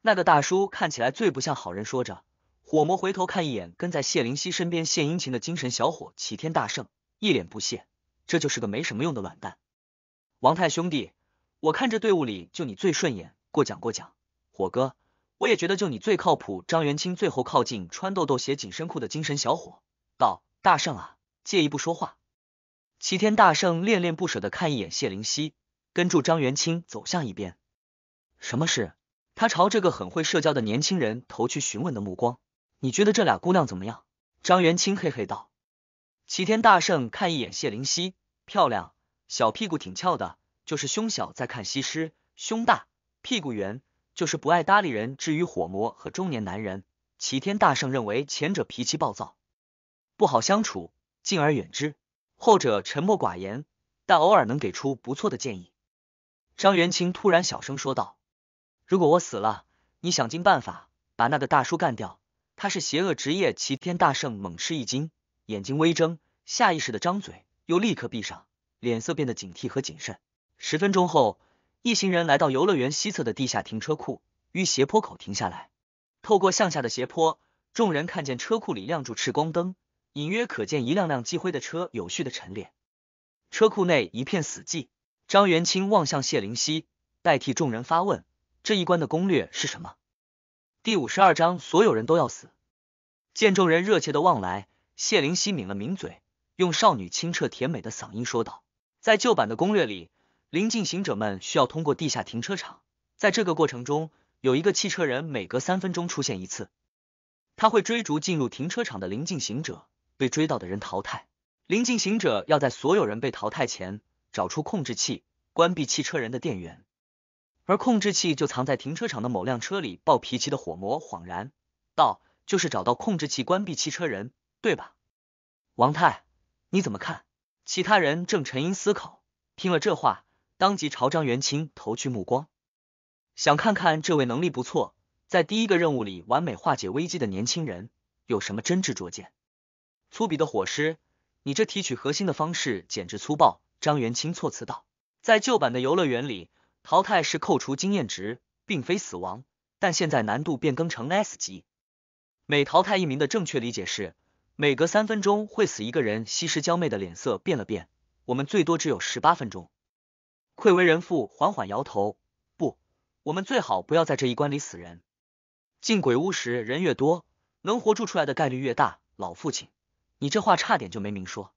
那个大叔看起来最不像好人。”说着，火魔回头看一眼跟在谢灵溪身边献殷勤的精神小伙齐天大圣，一脸不屑：“这就是个没什么用的卵蛋。”王太兄弟。我看这队伍里就你最顺眼，过奖过奖。火哥，我也觉得就你最靠谱。张元清最后靠近穿豆豆鞋紧身裤的精神小伙道：“大圣啊，借一步说话。”齐天大圣恋恋不舍的看一眼谢灵溪，跟住张元清走向一边。什么事？他朝这个很会社交的年轻人投去询问的目光。你觉得这俩姑娘怎么样？张元清嘿嘿道。齐天大圣看一眼谢灵溪，漂亮，小屁股挺翘的。就是胸小在看西施，胸大屁股圆，就是不爱搭理人。至于火魔和中年男人，齐天大圣认为前者脾气暴躁，不好相处，敬而远之；后者沉默寡言，但偶尔能给出不错的建议。张元清突然小声说道：“如果我死了，你想尽办法把那个大叔干掉。他是邪恶职业。”齐天大圣猛吃一惊，眼睛微睁，下意识的张嘴，又立刻闭上，脸色变得警惕和谨慎。十分钟后，一行人来到游乐园西侧的地下停车库于斜坡口停下来。透过向下的斜坡，众人看见车库里亮住赤光灯，隐约可见一辆辆积灰的车有序的陈列。车库内一片死寂。张元清望向谢灵溪，代替众人发问：“这一关的攻略是什么？”第五十二章所有人都要死。见众人热切的望来，谢灵溪抿了抿嘴，用少女清澈甜美的嗓音说道：“在旧版的攻略里。”临近行者们需要通过地下停车场，在这个过程中，有一个汽车人每隔三分钟出现一次，他会追逐进入停车场的临近行者，被追到的人淘汰。临近行者要在所有人被淘汰前找出控制器，关闭汽车人的电源，而控制器就藏在停车场的某辆车里。暴脾气的火魔恍然道：“就是找到控制器，关闭汽车人，对吧？”王太，你怎么看？其他人正沉吟思考，听了这话。当即朝张元清投去目光，想看看这位能力不错，在第一个任务里完美化解危机的年轻人有什么真知灼见。粗鄙的火师，你这提取核心的方式简直粗暴！张元清措辞道：“在旧版的游乐园里，淘汰是扣除经验值，并非死亡。但现在难度变更成 S 级，每淘汰一名的正确理解是，每隔三分钟会死一个人。”西施娇媚的脸色变了变，我们最多只有十八分钟。愧为人父，缓缓摇头。不，我们最好不要在这一关里死人。进鬼屋时人越多，能活住出来的概率越大。老父亲，你这话差点就没明说。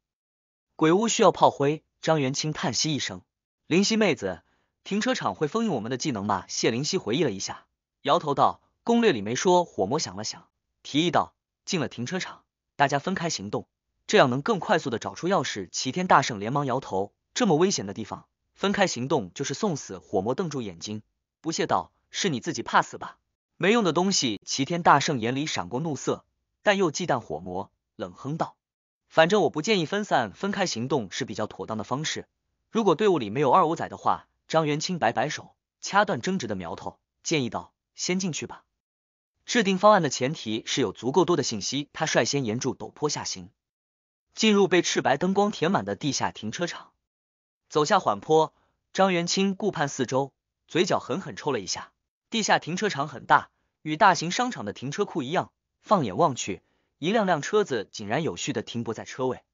鬼屋需要炮灰。张元清叹息一声。灵犀妹子，停车场会封印我们的技能吗？谢灵犀回忆了一下，摇头道：“攻略里没说。”火魔想了想，提议道：“进了停车场，大家分开行动，这样能更快速的找出钥匙。”齐天大圣连忙摇头：“这么危险的地方。”分开行动就是送死！火魔瞪住眼睛，不屑道：“是你自己怕死吧？没用的东西！”齐天大圣眼里闪过怒色，但又忌惮火魔，冷哼道：“反正我不建议分散分开行动是比较妥当的方式。如果队伍里没有二五仔的话。”张元清摆摆手，掐断争执的苗头，建议道：“先进去吧。制定方案的前提是有足够多的信息。”他率先沿着陡坡下行，进入被赤白灯光填满的地下停车场。走下缓坡，张元清顾盼四周，嘴角狠狠抽了一下。地下停车场很大，与大型商场的停车库一样。放眼望去，一辆辆车子井然有序的停泊在车位，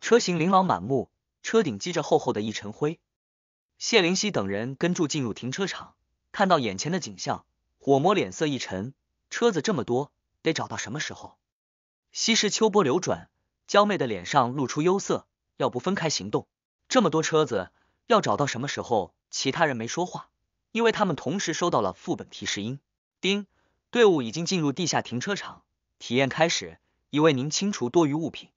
车型琳琅满目，车顶积着厚厚的一层灰。谢灵溪等人跟住进入停车场，看到眼前的景象，火魔脸色一沉。车子这么多，得找到什么时候？西施秋波流转，娇媚的脸上露出忧色。要不分开行动？这么多车子，要找到什么时候？其他人没说话，因为他们同时收到了副本提示音。丁，队伍已经进入地下停车场，体验开始，已为您清除多余物品。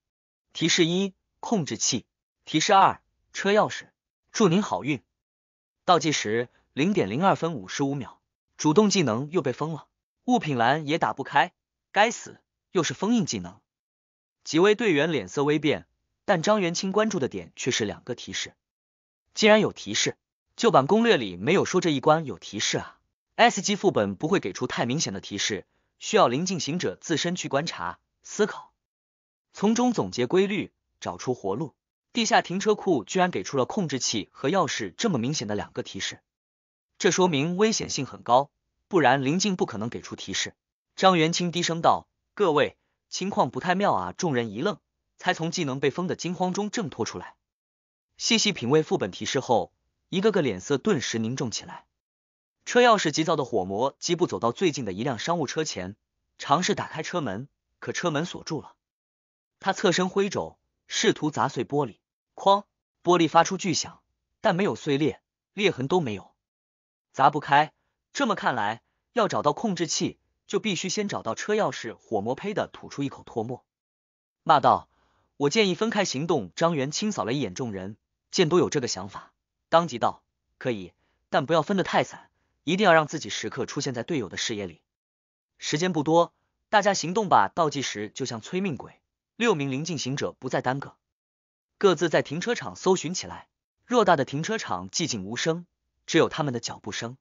提示一，控制器；提示二，车钥匙。祝您好运。倒计时零点零二分五十五秒，主动技能又被封了，物品栏也打不开。该死，又是封印技能。几位队员脸色微变。但张元清关注的点却是两个提示。既然有提示，旧版攻略里没有说这一关有提示啊。S 级副本不会给出太明显的提示，需要灵境行者自身去观察、思考，从中总结规律，找出活路。地下停车库居然给出了控制器和钥匙这么明显的两个提示，这说明危险性很高，不然灵境不可能给出提示。张元清低声道：“各位，情况不太妙啊！”众人一愣。才从技能被封的惊慌中挣脱出来，细细品味副本提示后，一个个脸色顿时凝重起来。车钥匙急躁的火魔疾步走到最近的一辆商务车前，尝试打开车门，可车门锁住了。他侧身挥肘，试图砸碎玻璃，哐，玻璃发出巨响，但没有碎裂，裂痕都没有，砸不开。这么看来，要找到控制器，就必须先找到车钥匙。火魔呸的吐出一口唾沫，骂道。我建议分开行动。张元清扫了一眼众人，见都有这个想法，当即道：“可以，但不要分得太散，一定要让自己时刻出现在队友的视野里。时间不多，大家行动吧！倒计时就像催命鬼。”六名临近行者不再耽搁，各自在停车场搜寻起来。偌大的停车场寂静无声，只有他们的脚步声。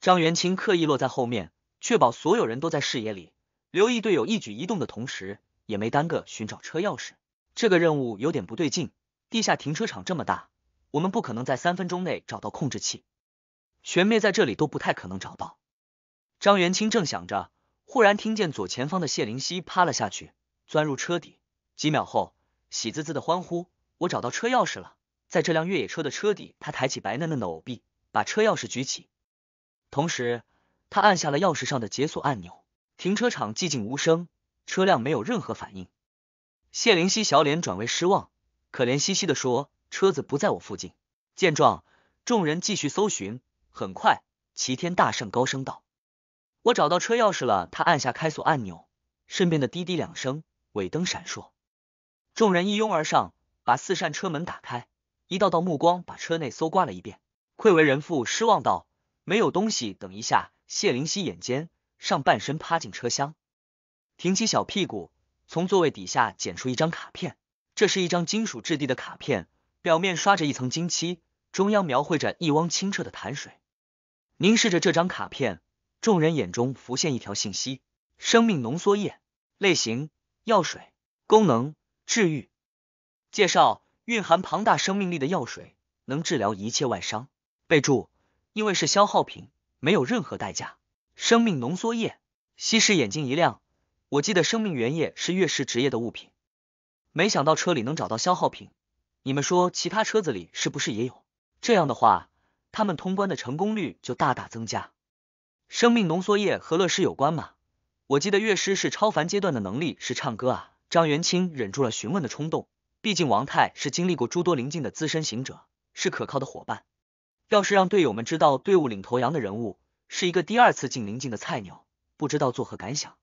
张元清刻意落在后面，确保所有人都在视野里，留意队友一举一动的同时，也没耽搁寻找车钥匙。这个任务有点不对劲。地下停车场这么大，我们不可能在三分钟内找到控制器，玄灭在这里都不太可能找到。张元清正想着，忽然听见左前方的谢灵溪趴了下去，钻入车底。几秒后，喜滋滋的欢呼：“我找到车钥匙了！”在这辆越野车的车底，他抬起白嫩嫩的藕臂，把车钥匙举起，同时他按下了钥匙上的解锁按钮。停车场寂静无声，车辆没有任何反应。谢灵溪小脸转为失望，可怜兮兮的说：“车子不在我附近。”见状，众人继续搜寻。很快，齐天大圣高声道：“我找到车钥匙了！”他按下开锁按钮，身边的滴滴两声，尾灯闪烁。众人一拥而上，把四扇车门打开，一道道目光把车内搜刮了一遍。愧为人父，失望道：“没有东西。”等一下，谢灵溪眼尖，上半身趴进车厢，挺起小屁股。从座位底下捡出一张卡片，这是一张金属质地的卡片，表面刷着一层金漆，中央描绘着一汪清澈的潭水。凝视着这张卡片，众人眼中浮现一条信息：生命浓缩液，类型药水，功能治愈，介绍蕴含庞大生命力的药水，能治疗一切外伤。备注：因为是消耗品，没有任何代价。生命浓缩液，稀释眼睛一亮。我记得生命原液是乐师职业的物品，没想到车里能找到消耗品。你们说其他车子里是不是也有？这样的话，他们通关的成功率就大大增加。生命浓缩液和乐师有关吗？我记得乐师是超凡阶段的能力是唱歌啊。张元清忍住了询问的冲动，毕竟王太是经历过诸多灵境的资深行者，是可靠的伙伴。要是让队友们知道队伍领头羊的人物是一个第二次进灵境的菜鸟，不知道作何感想。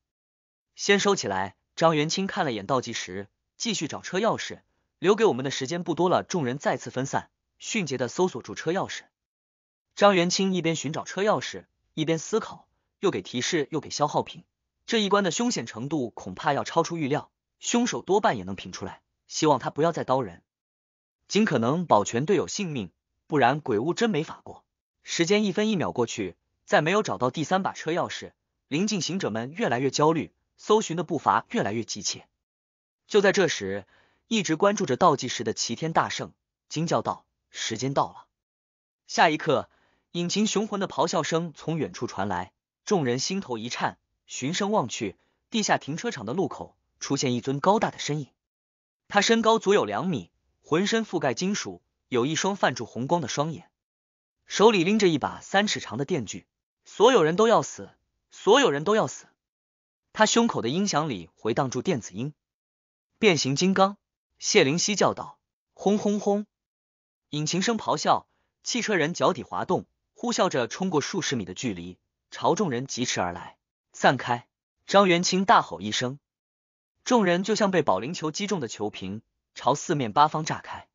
先收起来。张元清看了眼倒计时，继续找车钥匙。留给我们的时间不多了。众人再次分散，迅捷的搜索住车钥匙。张元清一边寻找车钥匙，一边思考，又给提示，又给消耗品。这一关的凶险程度恐怕要超出预料，凶手多半也能品出来。希望他不要再刀人，尽可能保全队友性命，不然鬼屋真没法过。时间一分一秒过去，在没有找到第三把车钥匙，临近行者们越来越焦虑。搜寻的步伐越来越急切。就在这时，一直关注着倒计时的齐天大圣惊叫道：“时间到了！”下一刻，引擎雄浑的咆哮声从远处传来，众人心头一颤，循声望去，地下停车场的路口出现一尊高大的身影。他身高足有两米，浑身覆盖金属，有一双泛着红光的双眼，手里拎着一把三尺长的电锯。所有人都要死，所有人都要死！他胸口的音响里回荡住电子音，变形金刚，谢灵溪叫道：“轰轰轰！”引擎声咆哮，汽车人脚底滑动，呼啸着冲过数十米的距离，朝众人疾驰而来。散开！张元清大吼一声，众人就像被保龄球击中的球瓶，朝四面八方炸开。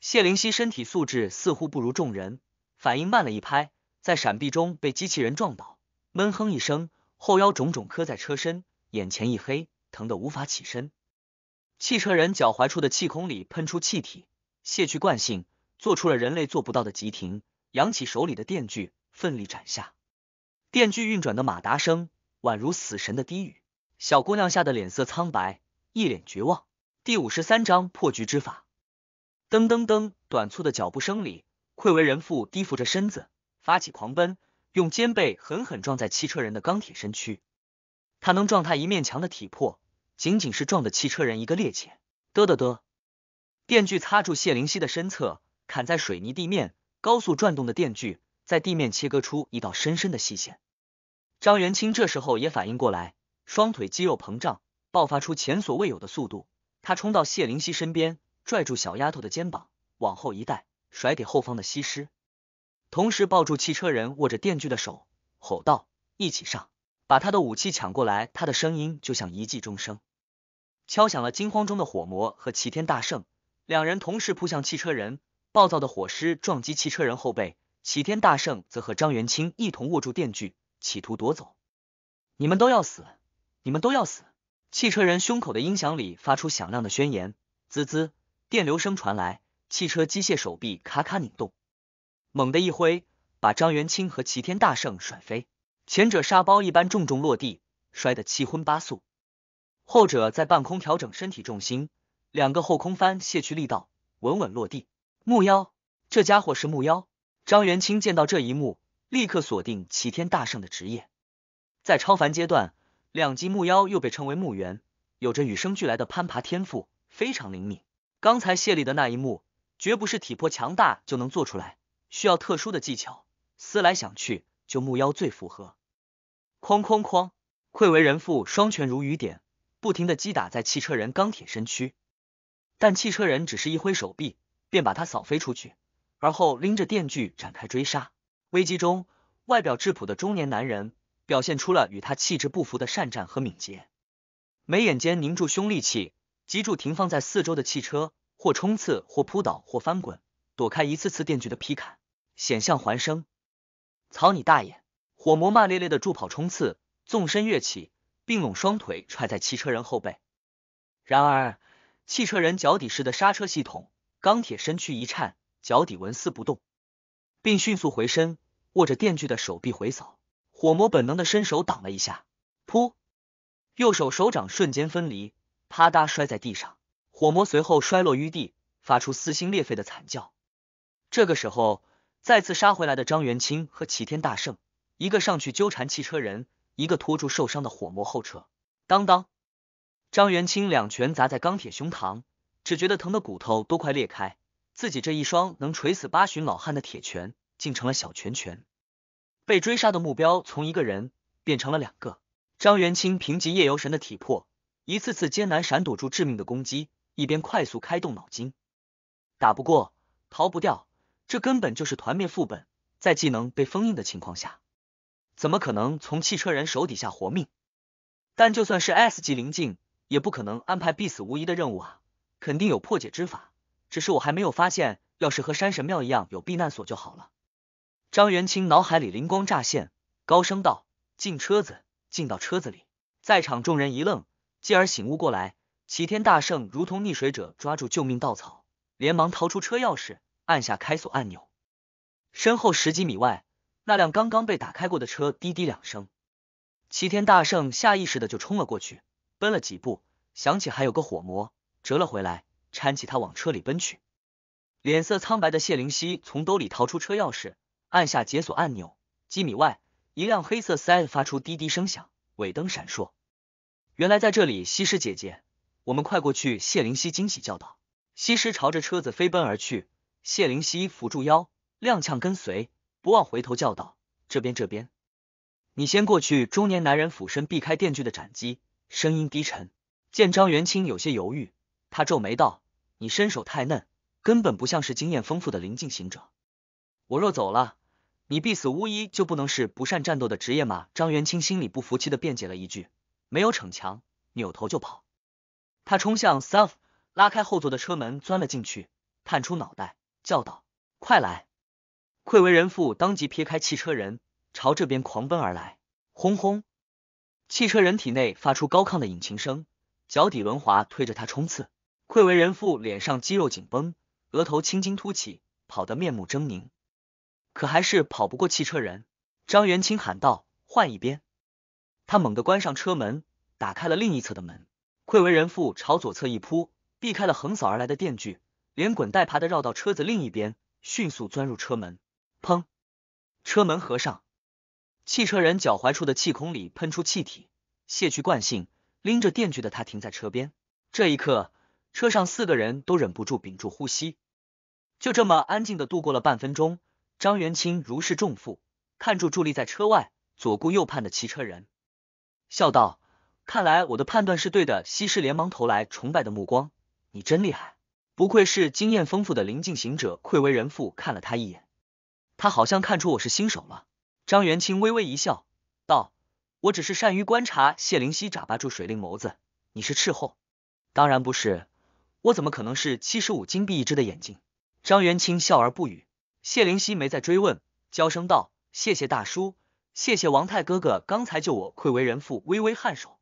谢灵溪身体素质似乎不如众人，反应慢了一拍，在闪避中被机器人撞倒，闷哼一声。后腰种种磕在车身，眼前一黑，疼得无法起身。汽车人脚踝处的气孔里喷出气体，卸去惯性，做出了人类做不到的急停，扬起手里的电锯，奋力斩下。电锯运转的马达声，宛如死神的低语。小姑娘吓得脸色苍白，一脸绝望。第五十三章破局之法。噔噔噔，短促的脚步声里，愧为人父低伏着身子，发起狂奔。用肩背狠狠撞在汽车人的钢铁身躯，他能撞他一面墙的体魄，仅仅是撞的汽车人一个趔趄。嘚嘚嘚，电锯擦住谢灵溪的身侧，砍在水泥地面，高速转动的电锯在地面切割出一道深深的细线。张元清这时候也反应过来，双腿肌肉膨胀，爆发出前所未有的速度，他冲到谢灵溪身边，拽住小丫头的肩膀，往后一带，甩给后方的西施。同时抱住汽车人握着电锯的手，吼道：“一起上，把他的武器抢过来！”他的声音就像一记钟声，敲响了惊慌中的火魔和齐天大圣。两人同时扑向汽车人，暴躁的火狮撞击汽车人后背，齐天大圣则和张元清一同握住电锯，企图夺走。你们都要死，你们都要死！汽车人胸口的音响里发出响亮的宣言。滋滋，电流声传来，汽车机械手臂咔咔拧动。猛地一挥，把张元清和齐天大圣甩飞，前者沙包一般重重落地，摔得七荤八素；后者在半空调整身体重心，两个后空翻卸去力道，稳稳落地。木妖，这家伙是木妖！张元清见到这一幕，立刻锁定齐天大圣的职业。在超凡阶段，两级木妖又被称为木猿，有着与生俱来的攀爬天赋，非常灵敏。刚才卸力的那一幕，绝不是体魄强大就能做出来。需要特殊的技巧，思来想去，就木妖最符合。哐哐哐，愧为人父，双拳如雨点，不停的击打在汽车人钢铁身躯，但汽车人只是一挥手臂，便把他扫飞出去，而后拎着电锯展开追杀。危机中，外表质朴的中年男人表现出了与他气质不符的善战和敏捷，眉眼间凝住凶戾气，急住停放在四周的汽车，或冲刺，或扑倒，或翻滚，躲开一次次电锯的劈砍。险象环生！草你大爷！火魔骂咧咧的助跑冲刺，纵身跃起，并拢双腿踹在汽车人后背。然而，汽车人脚底式的刹车系统，钢铁身躯一颤，脚底纹丝不动，并迅速回身，握着电锯的手臂回扫。火魔本能的伸手挡了一下，噗，右手手掌瞬间分离，啪嗒摔在地上。火魔随后摔落于地，发出撕心裂肺的惨叫。这个时候。再次杀回来的张元清和齐天大圣，一个上去纠缠汽车人，一个拖住受伤的火魔后撤。当当，张元清两拳砸在钢铁胸膛，只觉得疼的骨头都快裂开，自己这一双能锤死八旬老汉的铁拳，竟成了小拳拳。被追杀的目标从一个人变成了两个。张元清凭借夜游神的体魄，一次次艰难闪躲住致命的攻击，一边快速开动脑筋，打不过，逃不掉。这根本就是团灭副本，在技能被封印的情况下，怎么可能从汽车人手底下活命？但就算是 S 级灵境，也不可能安排必死无疑的任务啊！肯定有破解之法，只是我还没有发现。要是和山神庙一样有避难所就好了。张元清脑海里灵光乍现，高声道：“进车子，进到车子里！”在场众人一愣，继而醒悟过来。齐天大圣如同溺水者抓住救命稻草，连忙掏出车钥匙。按下开锁按钮，身后十几米外，那辆刚刚被打开过的车滴滴两声，齐天大圣下意识的就冲了过去，奔了几步，想起还有个火魔，折了回来，搀起他往车里奔去。脸色苍白的谢灵溪从兜里掏出车钥匙，按下解锁按钮，几米外，一辆黑色 SUV 发出滴滴声响，尾灯闪烁。原来在这里，西施姐姐，我们快过去！谢灵溪惊喜叫道。西施朝着车子飞奔而去。谢灵溪扶住腰，踉跄跟随，不忘回头叫道：“这边，这边，你先过去。”中年男人俯身避开电锯的斩击，声音低沉。见张元清有些犹豫，他皱眉道：“你身手太嫩，根本不像是经验丰富的灵境行者。我若走了，你必死无疑。”就不能是不善战斗的职业吗？张元清心里不服气的辩解了一句，没有逞强，扭头就跑。他冲向 self，拉开后座的车门，钻了进去，探出脑袋。叫道：“快来！”愧为人父，当即撇开汽车人，朝这边狂奔而来。轰轰，汽车人体内发出高亢的引擎声，脚底轮滑推着他冲刺。愧为人父，脸上肌肉紧绷，额头青筋凸起，跑得面目狰狞，可还是跑不过汽车人。张元清喊道：“换一边！”他猛地关上车门，打开了另一侧的门。愧为人父，朝左侧一扑，避开了横扫而来的电锯。连滚带爬的绕到车子另一边，迅速钻入车门。砰，车门合上。汽车人脚踝处的气孔里喷出气体，卸去惯性，拎着电锯的他停在车边。这一刻，车上四个人都忍不住屏住呼吸。就这么安静的度过了半分钟，张元清如释重负，看住伫立在车外左顾右盼的汽车人，笑道：“看来我的判断是对的。”西施连忙投来崇拜的目光：“你真厉害。”不愧是经验丰富的灵境行者，愧为人父，看了他一眼。他好像看出我是新手了。张元清微微一笑，道：“我只是善于观察。”谢灵溪眨巴住水灵眸子，你是斥候？当然不是，我怎么可能是七十五金币一只的眼睛？张元清笑而不语。谢灵溪没再追问，娇声道：“谢谢大叔，谢谢王太哥哥，刚才救我，愧为人父，微微颔首。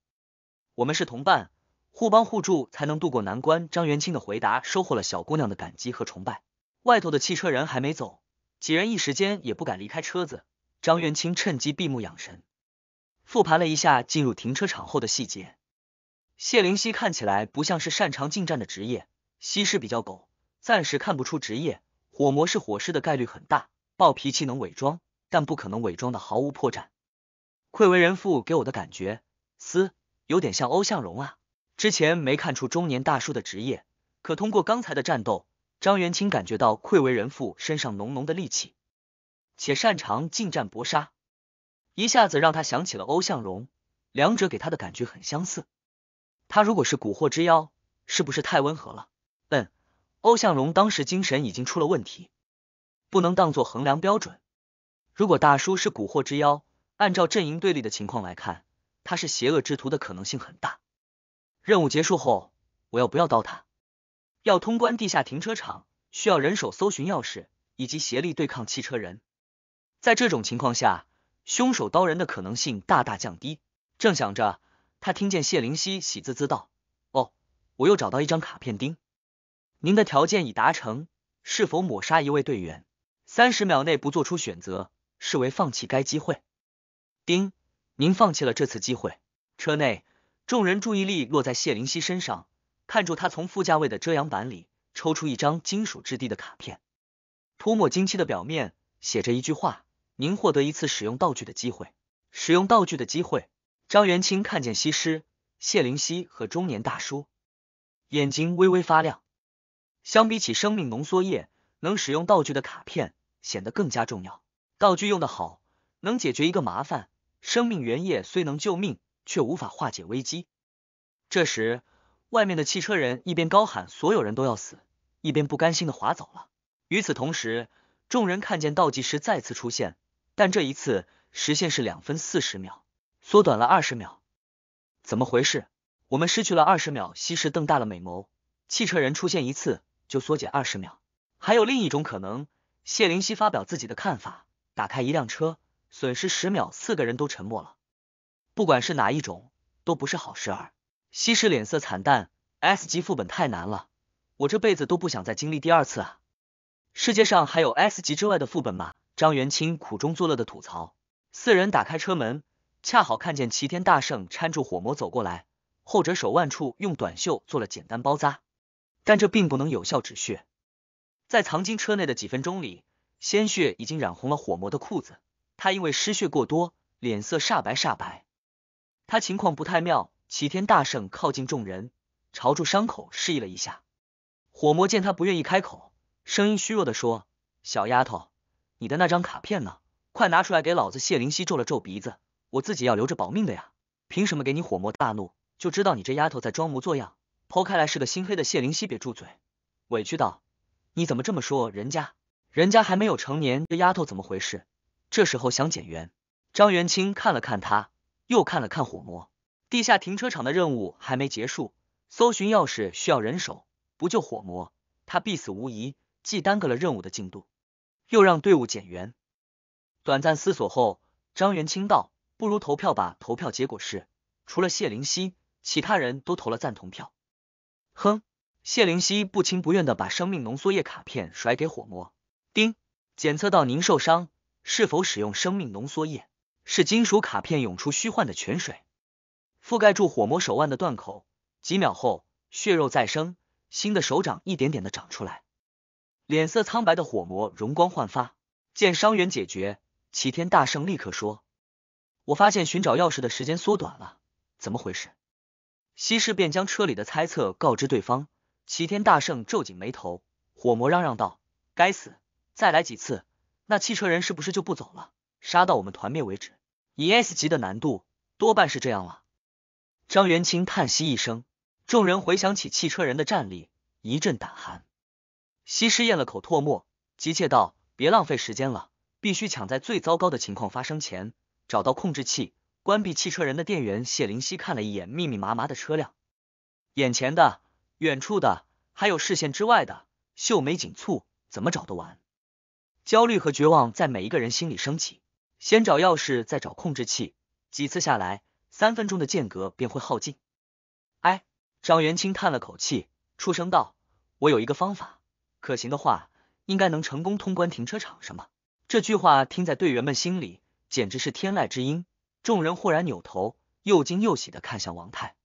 我们是同伴。”互帮互助才能渡过难关。张元清的回答收获了小姑娘的感激和崇拜。外头的汽车人还没走，几人一时间也不敢离开车子。张元清趁机闭目养神，复盘了一下进入停车场后的细节。谢灵溪看起来不像是擅长近战的职业，西施比较狗，暂时看不出职业。火魔是火师的概率很大，暴脾气能伪装，但不可能伪装的毫无破绽。愧为人父，给我的感觉，嘶，有点像欧向荣啊。之前没看出中年大叔的职业，可通过刚才的战斗，张元清感觉到愧为人父身上浓浓的戾气，且擅长近战搏杀，一下子让他想起了欧向荣，两者给他的感觉很相似。他如果是蛊惑之妖，是不是太温和了？嗯，欧向荣当时精神已经出了问题，不能当做衡量标准。如果大叔是蛊惑之妖，按照阵营对立的情况来看，他是邪恶之徒的可能性很大。任务结束后，我要不要刀他？要通关地下停车场，需要人手搜寻钥匙以及协力对抗汽车人。在这种情况下，凶手刀人的可能性大大降低。正想着，他听见谢灵犀喜滋滋道：“哦，我又找到一张卡片。”丁，您的条件已达成，是否抹杀一位队员？三十秒内不做出选择，视为放弃该机会。丁，您放弃了这次机会。车内。众人注意力落在谢灵溪身上，看住他从副驾位的遮阳板里抽出一张金属质地的卡片，涂抹金漆的表面写着一句话：“您获得一次使用道具的机会。”使用道具的机会，张元清看见西施、谢灵溪和中年大叔，眼睛微微发亮。相比起生命浓缩液，能使用道具的卡片显得更加重要。道具用的好，能解决一个麻烦。生命原液虽能救命。却无法化解危机。这时，外面的汽车人一边高喊“所有人都要死”，一边不甘心的划走了。与此同时，众人看见倒计时再次出现，但这一次时限是两分四十秒，缩短了二十秒。怎么回事？我们失去了二十秒。西施瞪大了美眸。汽车人出现一次就缩减二十秒。还有另一种可能。谢灵犀发表自己的看法，打开一辆车，损失十秒。四个人都沉默了。不管是哪一种，都不是好事儿。西施脸色惨淡，S 级副本太难了，我这辈子都不想再经历第二次啊！世界上还有 S 级之外的副本吗？张元清苦中作乐的吐槽。四人打开车门，恰好看见齐天大圣搀住火魔走过来，后者手腕处用短袖做了简单包扎，但这并不能有效止血。在藏经车内的几分钟里，鲜血已经染红了火魔的裤子，他因为失血过多，脸色煞白煞白。他情况不太妙，齐天大圣靠近众人，朝住伤口示意了一下。火魔见他不愿意开口，声音虚弱的说：“小丫头，你的那张卡片呢？快拿出来给老子！”谢灵犀皱了皱鼻子：“我自己要留着保命的呀，凭什么给你？”火魔大怒，就知道你这丫头在装模作样。剖开来是个心黑的谢灵犀，别住嘴，委屈道：“你怎么这么说人家？人家还没有成年，这丫头怎么回事？这时候想减员。”张元清看了看他。又看了看火魔，地下停车场的任务还没结束，搜寻钥匙需要人手，不救火魔，他必死无疑，既耽搁了任务的进度，又让队伍减员。短暂思索后，张元清道：“不如投票吧。”投票结果是，除了谢灵溪，其他人都投了赞同票。哼，谢灵溪不情不愿的把生命浓缩液卡片甩给火魔。丁，检测到您受伤，是否使用生命浓缩液？是金属卡片涌出虚幻的泉水，覆盖住火魔手腕的断口。几秒后，血肉再生，新的手掌一点点的长出来。脸色苍白的火魔容光焕发。见伤员解决，齐天大圣立刻说：“我发现寻找钥匙的时间缩短了，怎么回事？”西施便将车里的猜测告知对方。齐天大圣皱紧眉头，火魔嚷嚷道：“该死！再来几次，那汽车人是不是就不走了？杀到我们团灭为止！”以 S 级的难度，多半是这样了。张元清叹息一声，众人回想起汽车人的战力，一阵胆寒。西施咽了口唾沫，急切道：“别浪费时间了，必须抢在最糟糕的情况发生前，找到控制器，关闭汽车人的电源。”谢灵溪看了一眼密密麻麻的车辆，眼前的、远处的，还有视线之外的，秀眉紧蹙，怎么找得完。焦虑和绝望在每一个人心里升起。先找钥匙，再找控制器，几次下来，三分钟的间隔便会耗尽。哎，张元清叹了口气，出声道：“我有一个方法，可行的话，应该能成功通关停车场。”什么？这句话听在队员们心里，简直是天籁之音。众人豁然扭头，又惊又喜的看向王太。